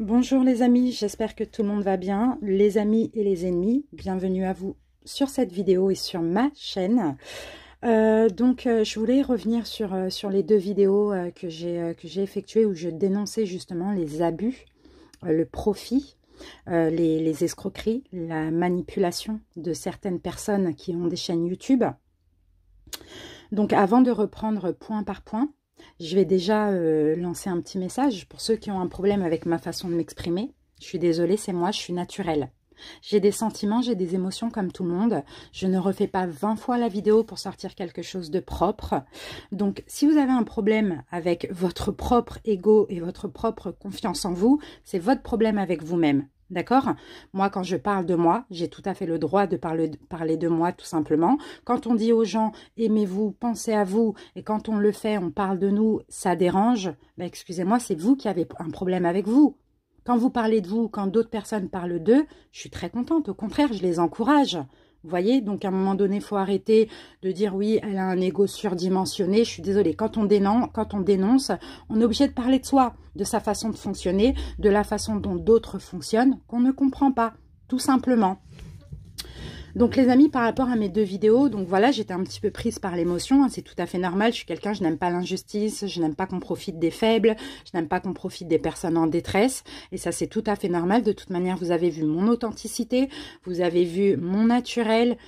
Bonjour les amis, j'espère que tout le monde va bien. Les amis et les ennemis, bienvenue à vous sur cette vidéo et sur ma chaîne. Euh, donc euh, je voulais revenir sur, euh, sur les deux vidéos que j'ai effectuées où je dénonçais justement les abus, le profit, les, escroqueries, la manipulation de certaines personnes qui ont des chaînes YouTube. Donc avant de reprendre point par point, je vais déjà euh, lancer un petit message pour ceux qui ont un problème avec ma façon de m'exprimer. Je suis désolée, c'est moi, je suis naturelle. J'ai des sentiments, j'ai des émotions comme tout le monde. Je ne refais pas 20 fois la vidéo pour sortir quelque chose de propre. Donc, si vous avez un problème avec votre propre ego et votre propre confiance en vous, c'est votre problème avec vous-même. D'accord Moi, quand je parle de moi, j'ai tout à fait le droit de parler, de moi, tout simplement. Quand on dit aux gens « aimez-vous, pensez à vous », et quand on le fait, on parle de nous, ça dérange, ben, excusez-moi, c'est vous qui avez un problème avec vous. Quand vous parlez de vous, quand d'autres personnes parlent d'eux, je suis très contente. Au contraire, je les encourage. Vous voyez Donc, à un moment donné, il faut arrêter de dire « oui, elle a un ego surdimensionné ». Je suis désolée, quand on, quand on dénonce, on est obligé de parler de soi, de sa façon de fonctionner, de la façon dont d'autres fonctionnent, qu'on ne comprend pas, tout simplement. Donc les amis, par rapport à mes deux vidéos, donc voilà, j'étais un petit peu prise par l'émotion, hein, c'est tout à fait normal, je suis quelqu'un, je n'aime pas l'injustice, je n'aime pas qu'on profite des faibles, je n'aime pas qu'on profite des personnes en détresse, et ça c'est tout à fait normal, de toute manière vous avez vu mon authenticité, vous avez vu mon naturel,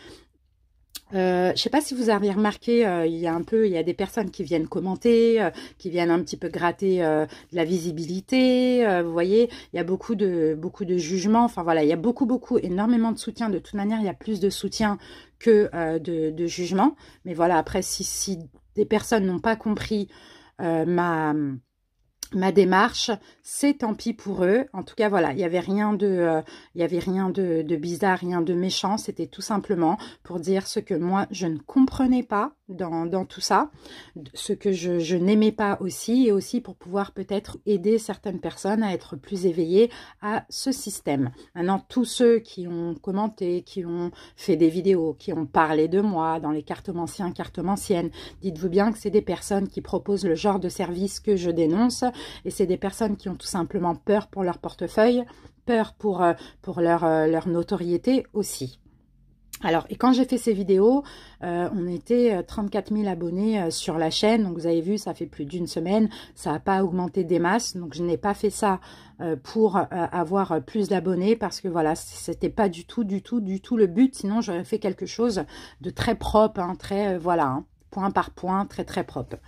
euh, je sais pas si vous avez remarqué, euh, il y a un peu, il y a des personnes qui viennent commenter, euh, qui viennent un petit peu gratter euh, la visibilité. vous voyez, il y a beaucoup de beaucoup de jugements. Enfin voilà, il y a beaucoup beaucoup, énormément de soutien. De toute manière, il y a plus de soutien que de, de jugements. Mais voilà, après, si si des personnes n'ont pas compris ma ma démarche, c'est tant pis pour eux. En tout cas, voilà, il n'y avait rien de, euh, il avait rien de, bizarre, rien de méchant. C'était tout simplement pour dire ce que moi je ne comprenais pas dans, tout ça, ce que je, n'aimais pas aussi, et aussi pour pouvoir peut-être aider certaines personnes à être plus éveillées à ce système. Maintenant, tous ceux qui ont commenté, qui ont fait des vidéos, qui ont parlé de moi dans les cartes cartes manciennes, dites-vous bien que c'est des personnes qui proposent le genre de service que je dénonce et c'est des personnes qui ont tout simplement peur pour leur portefeuille, peur pour, euh, pour leur, euh, leur notoriété aussi. Alors, et quand j'ai fait ces vidéos, euh, on était 34 000 abonnés sur la chaîne. Donc, vous avez vu, ça fait plus d'une semaine. Ça n'a pas augmenté des masses. Donc, je n'ai pas fait ça pour avoir plus d'abonnés parce que voilà, c'était pas du tout, du tout, du tout le but. Sinon, j'aurais fait quelque chose de très propre, hein, très, voilà, hein, point par point, très, très propre.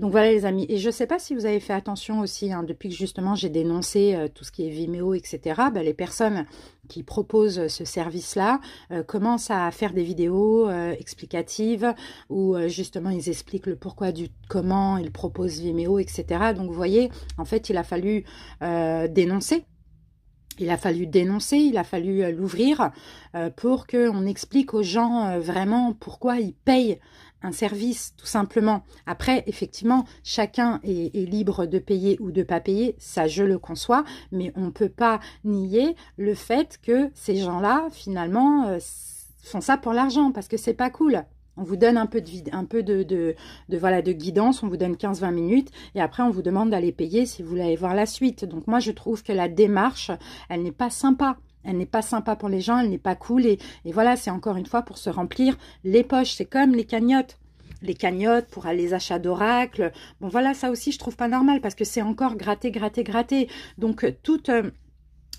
Donc voilà les amis, et je ne sais pas si vous avez fait attention aussi, hein, depuis que justement j'ai dénoncé euh, tout ce qui est Vimeo, etc., bah, les personnes qui proposent ce service-là euh, commencent à faire des vidéos euh, explicatives où justement ils expliquent le pourquoi du comment, ils proposent Vimeo, etc. Donc vous voyez, en fait il a fallu dénoncer il a fallu dénoncer, il a fallu euh, l'ouvrir euh, pour qu'on explique aux gens euh, vraiment pourquoi ils payent un service, tout simplement. Après, effectivement, chacun est, libre de payer ou de pas payer, ça je le conçois, mais on ne peut pas nier le fait que ces gens-là, finalement, font ça pour l'argent, parce que c'est pas cool. On vous donne un peu de, un peu de, guidance, on vous donne 15-20 minutes et après on vous demande d'aller payer si vous voulez voir la suite. Donc moi je trouve que la démarche, elle n'est pas sympa. Elle n'est pas sympa pour les gens, elle n'est pas cool et, voilà, c'est encore une fois pour se remplir les poches. C'est comme les cagnottes les cagnottes pour aller les achats d'oracle. Bon voilà, ça aussi je trouve pas normal parce que c'est encore gratter, gratter, gratter. Donc euh, toute euh,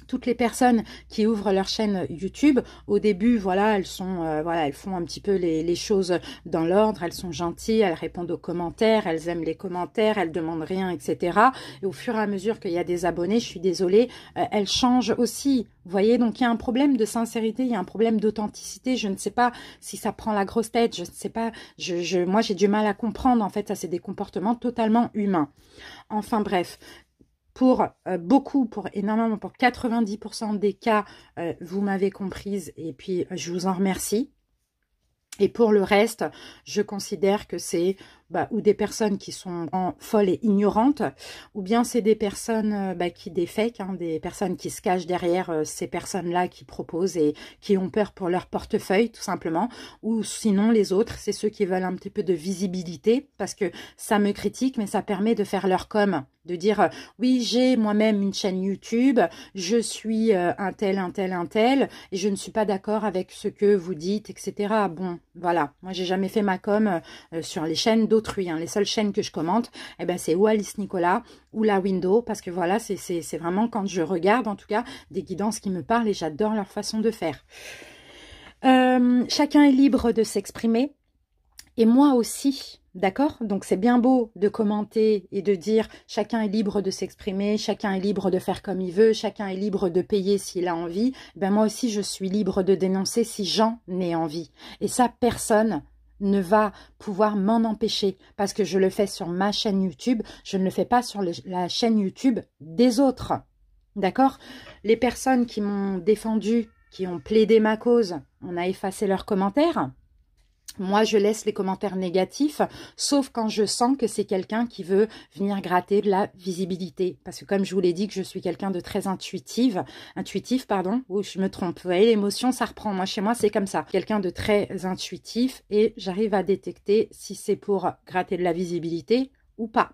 toutes les personnes qui ouvrent leur chaîne YouTube, au début, voilà, elles sont, euh, voilà, elles font un petit peu les, choses dans l'ordre, elles sont gentilles, elles répondent aux commentaires, elles aiment les commentaires, elles demandent rien, etc. Et au fur et à mesure qu'il y a des abonnés, je suis désolée, euh, elles changent aussi. Vous voyez, donc il y a un problème de sincérité, il y a un problème d'authenticité. Je ne sais pas si ça prend la grosse tête, je ne sais pas. moi, j'ai du mal à comprendre. En fait, ça, c'est des comportements totalement humains. Enfin bref, pour euh, beaucoup, pour énormément, pour 90% des cas, euh, vous m'avez comprise et puis euh, je vous en remercie. Et pour le reste, je considère que c'est bah, ou des personnes qui sont en folles et ignorantes, ou bien c'est des personnes euh, bah, qui des hein, des personnes qui se cachent derrière euh, ces personnes-là qui proposent et qui ont peur pour leur portefeuille tout simplement, ou sinon les autres, c'est ceux qui veulent un petit peu de visibilité parce que ça me critique, mais ça permet de faire leur com de dire euh, oui j'ai moi-même une chaîne YouTube, je suis un tel, un tel, un tel, et je ne suis pas d'accord avec ce que vous dites, etc. Bon, voilà, moi j'ai jamais fait ma com sur les chaînes d'autres Hein. Les seules chaînes que je commente, eh ben, c'est ou Alice Nicolas ou La Window, parce que voilà, c'est vraiment quand je regarde, en tout cas, des guidances qui me parlent et j'adore leur façon de faire. Euh, chacun est libre de s'exprimer, et moi aussi, D'accord Donc c'est bien beau de commenter et de dire chacun est libre de s'exprimer, chacun est libre de faire comme il veut, chacun est libre de payer s'il a envie. Ben moi aussi je suis libre de dénoncer si j'en ai envie. Et ça personne ne va pouvoir m'en empêcher parce que je le fais sur ma chaîne YouTube, je ne le fais pas sur la chaîne YouTube des autres. D'accord Les personnes qui m'ont défendu, qui ont plaidé ma cause, on a effacé leurs commentaires. Moi, je laisse les commentaires négatifs, sauf quand je sens que c'est quelqu'un qui veut venir gratter de la visibilité. Parce que comme je vous l'ai dit, que je suis quelqu'un de très intuitive, intuitif, pardon, ou je me trompe. Vous voyez, l'émotion, ça reprend. Moi, chez moi, c'est comme ça. Quelqu'un de très intuitif et j'arrive à détecter si c'est pour gratter de la visibilité ou pas.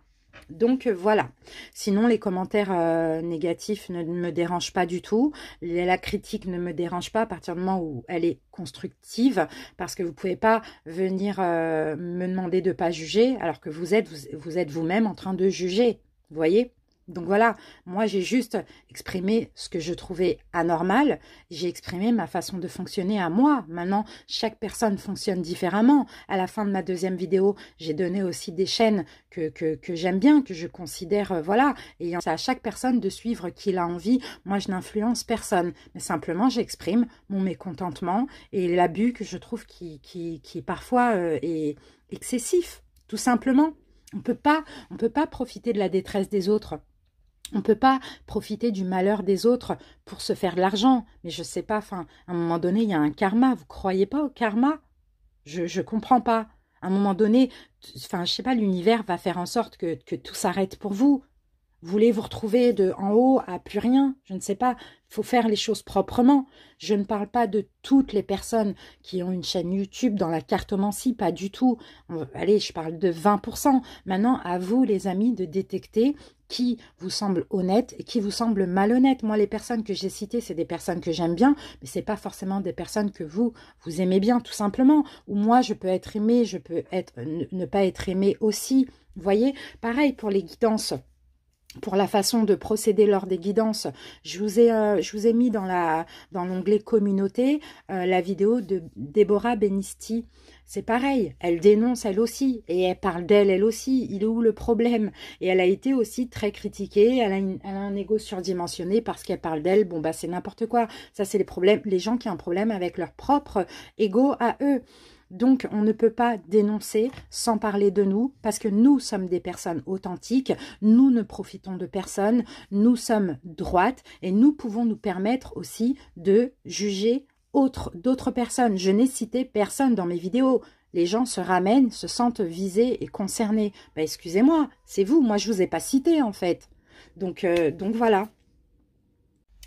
Donc euh, voilà, sinon les commentaires euh, négatifs ne me dérangent pas du tout, la critique ne me dérange pas à partir du moment où elle est constructive, parce que vous ne pouvez pas venir euh, me demander de ne pas juger alors que vous êtes vous, vous êtes vous-même en train de juger, vous voyez donc voilà, moi j'ai juste exprimé ce que je trouvais anormal, j'ai exprimé ma façon de fonctionner à moi. Maintenant, chaque personne fonctionne différemment. À la fin de ma deuxième vidéo, j'ai donné aussi des chaînes que, j'aime bien, que je considère, euh, voilà, et c'est à chaque personne de suivre qui a envie. Moi je n'influence personne, mais simplement j'exprime mon mécontentement et l'abus que je trouve qui, qui, qui parfois euh, est excessif, tout simplement. On ne peut pas profiter de la détresse des autres. On ne peut pas profiter du malheur des autres pour se faire de l'argent. Mais je sais pas, enfin, à un moment donné, il y a un karma. Vous croyez pas au karma Je ne comprends pas. À un moment donné, enfin, je sais pas, l'univers va faire en sorte que, que tout s'arrête pour vous. Vous voulez vous retrouver de en haut à plus rien, je ne sais pas. Il faut faire les choses proprement. Je ne parle pas de toutes les personnes qui ont une chaîne YouTube dans la cartomancie, pas du tout. Allez, je parle de 20%. Maintenant, à vous, les amis, de détecter qui vous semble honnête et qui vous semble malhonnête. Moi, les personnes que j'ai citées, c'est des personnes que j'aime bien, mais ce n'est pas forcément des personnes que vous vous aimez bien, tout simplement. Ou moi, je peux être aimé, je peux être ne, pas être aimé aussi. Vous voyez, pareil pour les guidances pour la façon de procéder lors des guidances, je vous ai, euh, je vous ai mis dans l'onglet dans communauté euh, la vidéo de Déborah Benisti. C'est pareil, elle dénonce elle aussi et elle parle d'elle elle aussi. Il est où le problème Et elle a été aussi très critiquée. Elle a, une, elle a un ego surdimensionné parce qu'elle parle d'elle. Bon bah c'est n'importe quoi. Ça c'est les problèmes, les gens qui ont un problème avec leur propre ego à eux. Donc, on ne peut pas dénoncer sans parler de nous, parce que nous sommes des personnes authentiques, nous ne profitons de personne, nous sommes droites, et nous pouvons nous permettre aussi de juger d'autres personnes. Je n'ai cité personne dans mes vidéos. Les gens se ramènent, se sentent visés et concernés. Bah, excusez-moi, c'est vous, moi je vous ai pas cité en fait. Donc, euh, donc voilà.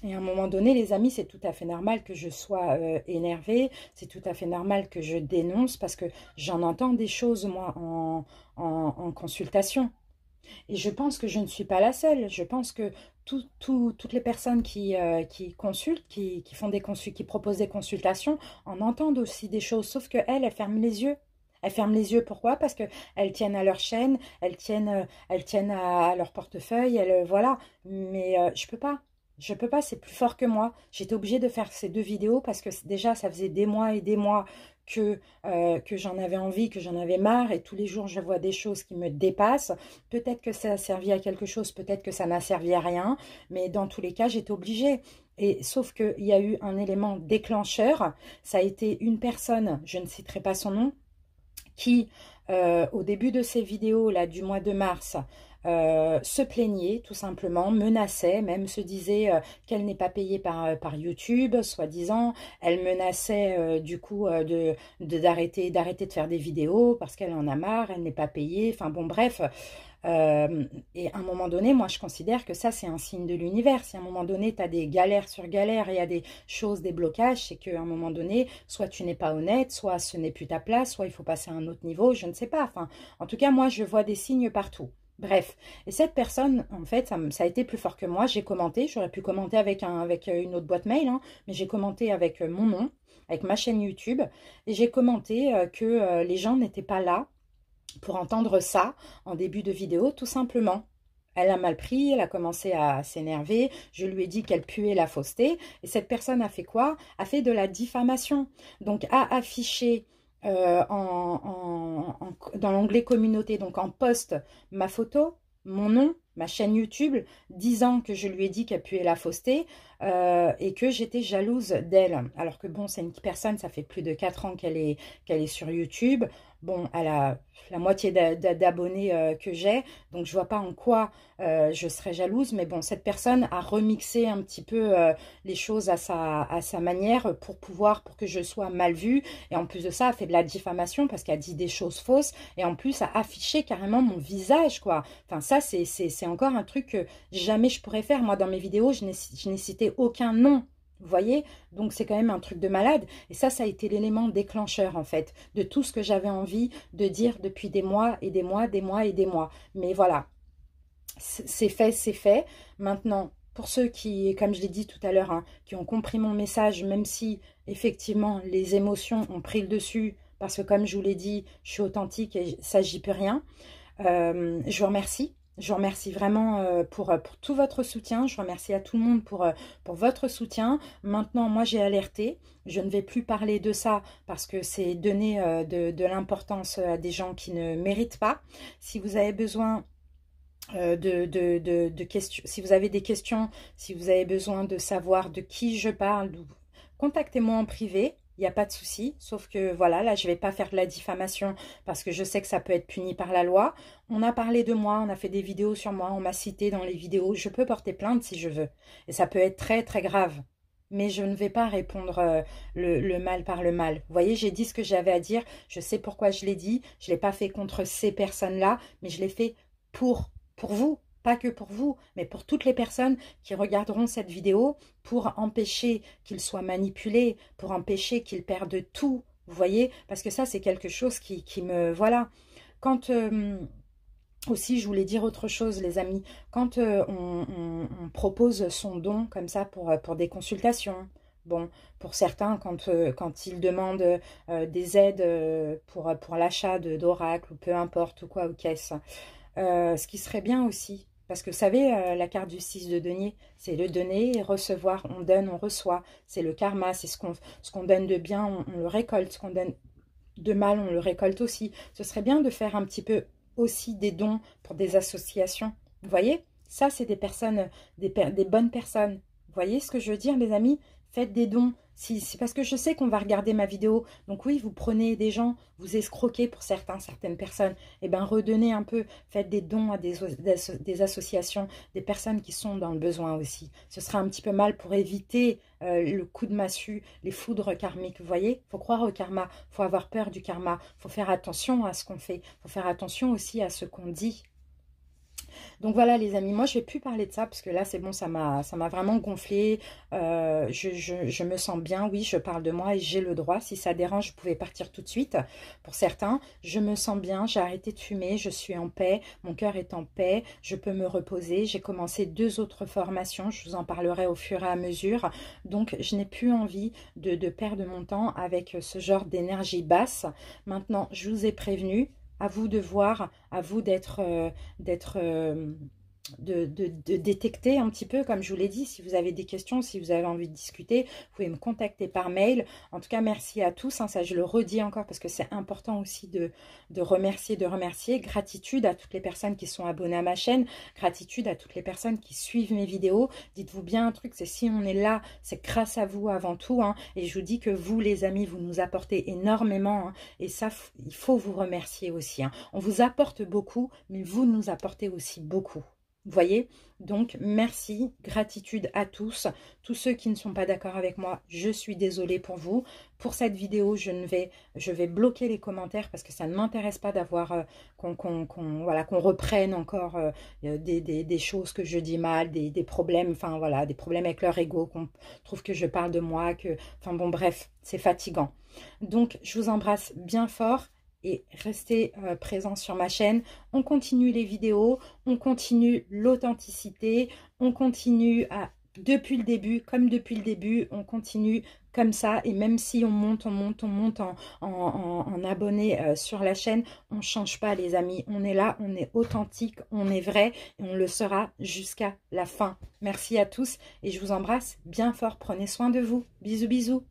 Et à un moment donné, les amis, c'est tout à fait normal que je sois euh, énervée, c'est tout à fait normal que je dénonce, parce que j'en entends des choses, moi, en, consultation. Et je pense que je ne suis pas la seule. Je pense que toutes les personnes qui, euh, consultent, qui, font des qui proposent des consultations, en entendent aussi des choses, sauf qu'elles, elles ferment les yeux. Elles ferment les yeux, pourquoi Parce qu'elles tiennent à leur chaîne, elles tiennent, euh, elles tiennent à, leur portefeuille, elles, voilà. Mais je peux pas, je peux pas, c'est plus fort que moi. J'étais obligée de faire ces deux vidéos parce que déjà, ça faisait des mois et des mois que, euh, que j'en avais envie, que j'en avais marre, et tous les jours je vois des choses qui me dépassent. Peut-être que ça a servi à quelque chose, peut-être que ça n'a servi à rien, mais dans tous les cas, j'étais obligée. Et sauf qu'il y a eu un élément déclencheur, ça a été une personne, je ne citerai pas son nom, qui, euh, au début de ces vidéos là, du mois de mars, euh, se plaignait tout simplement, menaçait, même se disait euh, qu'elle n'est pas payée par, euh, YouTube, soi-disant. Elle menaçait du coup de d'arrêter de, d'arrêter de faire des vidéos parce qu'elle en a marre, elle n'est pas payée. Enfin bon, bref. et à un moment donné, moi, je considère que ça, c'est un signe de l'univers. Si à un moment donné, tu as des galères sur galères et il y a des choses, des blocages, c'est qu'à un moment donné, soit tu n'es pas honnête, soit ce n'est plus ta place, soit il faut passer à un autre niveau, je ne sais pas. Enfin, en tout cas, moi, je vois des signes partout. Bref, et cette personne, en fait, ça, a été plus fort que moi. J'ai commenté, j'aurais pu commenter avec, un, avec euh, une autre boîte mail, hein, mais j'ai commenté avec euh, mon nom, avec ma chaîne YouTube, et j'ai commenté euh, que les gens n'étaient pas là pour entendre ça en début de vidéo, tout simplement. Elle a mal pris, elle a commencé à s'énerver, je lui ai dit qu'elle puait la fausseté, et cette personne a fait quoi A fait de la diffamation. Donc, a affiché euh, en, dans l'onglet communauté, donc en poste, ma photo, mon nom, ma chaîne YouTube, disant que je lui ai dit Qu'elle puait la fausseté euh, et que j'étais jalouse d'elle. Alors que bon, c'est une personne, ça fait plus de 4 ans qu'elle est, qu'elle est sur YouTube bon, à la, la moitié d'abonnés euh, que j'ai, donc je vois pas en quoi euh, je serais jalouse, mais bon, cette personne a remixé un petit peu euh, les choses à sa, à sa manière pour pouvoir, pour que je sois mal vue, et en plus de ça, a fait de la diffamation parce qu'elle a dit des choses fausses, et en plus a affiché carrément mon visage, quoi. Enfin, ça, c'est encore un truc que jamais je pourrais faire. Moi, dans mes vidéos, je n'ai cité aucun nom vous voyez Donc c'est quand même un truc de malade. Et ça, ça a été l'élément déclencheur en fait de tout ce que j'avais envie de dire depuis des mois et des mois, des mois et des mois. Mais voilà, c'est fait, c'est fait. Maintenant, pour ceux qui, comme je l'ai dit tout à l'heure, hein, qui ont compris mon message, même si effectivement les émotions ont pris le dessus, parce que comme je vous l'ai dit, je suis authentique et ça, n'y peux rien. Euh, je vous remercie je vous remercie vraiment euh, euh, pour, tout votre soutien. Je remercie à tout le monde pour, euh, pour votre soutien. Maintenant, moi, j'ai alerté. Je ne vais plus parler de ça parce que c'est donner de, l'importance à des gens qui ne méritent pas. Si vous avez besoin de questions, si vous avez des questions, si vous avez besoin de savoir de qui je parle, contactez-moi en privé il n'y a pas de souci. Sauf que voilà, là, je ne vais pas faire de la diffamation parce que je sais que ça peut être puni par la loi. On a parlé de moi, on a fait des vidéos sur moi, on m'a cité dans les vidéos. Je peux porter plainte si je veux. Et ça peut être très, très grave. Mais je ne vais pas répondre euh, le, mal par le mal. Vous voyez, j'ai dit ce que j'avais à dire. Je sais pourquoi je l'ai dit. Je ne l'ai pas fait contre ces personnes-là, mais je l'ai fait pour, pour vous, pas que pour vous, mais pour toutes les personnes qui regarderont cette vidéo, pour empêcher qu'ils soient manipulés, pour empêcher qu'ils perdent tout, vous voyez Parce que ça, c'est quelque chose qui, me... Voilà. Quand... Euh, aussi, je voulais dire autre chose, les amis. Quand euh, on, propose son don comme ça pour, pour des consultations, Bon, pour certains, quand, euh, quand ils demandent des aides pour, pour l'achat d'oracles ou peu importe ou quoi, ou caisse, ce qui serait bien aussi, parce que vous savez, euh, la carte du 6 de denier, c'est le donner et recevoir. On donne, on reçoit. C'est le karma, c'est ce qu'on ce qu'on donne de bien, on, le récolte. Ce qu'on donne de mal, on le récolte aussi. Ce serait bien de faire un petit peu aussi des dons pour des associations. Vous voyez Ça, c'est des personnes, des, des bonnes personnes. Vous voyez ce que je veux dire, les amis Faites des dons, c'est parce que je sais qu'on va regarder ma vidéo. Donc oui, vous prenez des gens, vous escroquez pour certains, certaines personnes. Eh bien, redonnez un peu, faites des dons à des, associations, des personnes qui sont dans le besoin aussi. Ce sera un petit peu mal pour éviter euh, le coup de massue, les foudres karmiques. Vous voyez, faut croire au karma, faut avoir peur du karma, faut faire attention à ce qu'on fait, faut faire attention aussi à ce qu'on dit. Donc voilà les amis, moi je vais plus parler de ça parce que là c'est bon, ça m'a vraiment gonflé. Euh, je, je, me sens bien, oui, je parle de moi et j'ai le droit. Si ça dérange, je pouvais partir tout de suite pour certains. Je me sens bien, j'ai arrêté de fumer, je suis en paix, mon cœur est en paix, je peux me reposer. J'ai commencé deux autres formations, je vous en parlerai au fur et à mesure. Donc je n'ai plus envie de perdre mon temps avec ce genre d'énergie basse. Maintenant, je vous ai prévenu, à vous de voir, à vous d'être euh, euh, de, détecter un petit peu, comme je vous l'ai dit, si vous avez des questions, si vous avez envie de discuter, vous pouvez me contacter par mail. En tout cas, merci à tous. Hein, ça, je le redis encore parce que c'est important aussi de, remercier, de remercier. Gratitude à toutes les personnes qui sont abonnées à ma chaîne. Gratitude à toutes les personnes qui suivent mes vidéos. Dites-vous bien un truc, c'est si on est là, c'est grâce à vous avant tout. Hein. et je vous dis que vous, les amis, vous nous apportez énormément. Hein. et ça, il faut vous remercier aussi. On vous apporte beaucoup, mais vous nous apportez aussi beaucoup voyez Donc, merci, gratitude à tous. Tous ceux qui ne sont pas d'accord avec moi, je suis désolée pour vous. Pour cette vidéo, je, ne vais, je vais bloquer les commentaires parce que ça ne m'intéresse pas d'avoir euh, qu'on voilà, qu'on reprenne encore euh, euh, des, choses que je dis mal, des, des problèmes, enfin voilà, des problèmes avec leur ego, qu'on trouve que je parle de moi, que... Enfin bon, bref, c'est fatigant. Donc, je vous embrasse bien fort et restez euh, présents sur ma chaîne. On continue les vidéos, on continue l'authenticité, on continue à, depuis le début, comme depuis le début, on continue comme ça et même si on monte, on monte, on monte en, abonnés euh, sur la chaîne, on change pas les amis, on est là, on est authentique, on est vrai et on le sera jusqu'à la fin. Merci à tous et je vous embrasse bien fort, prenez soin de vous, bisous bisous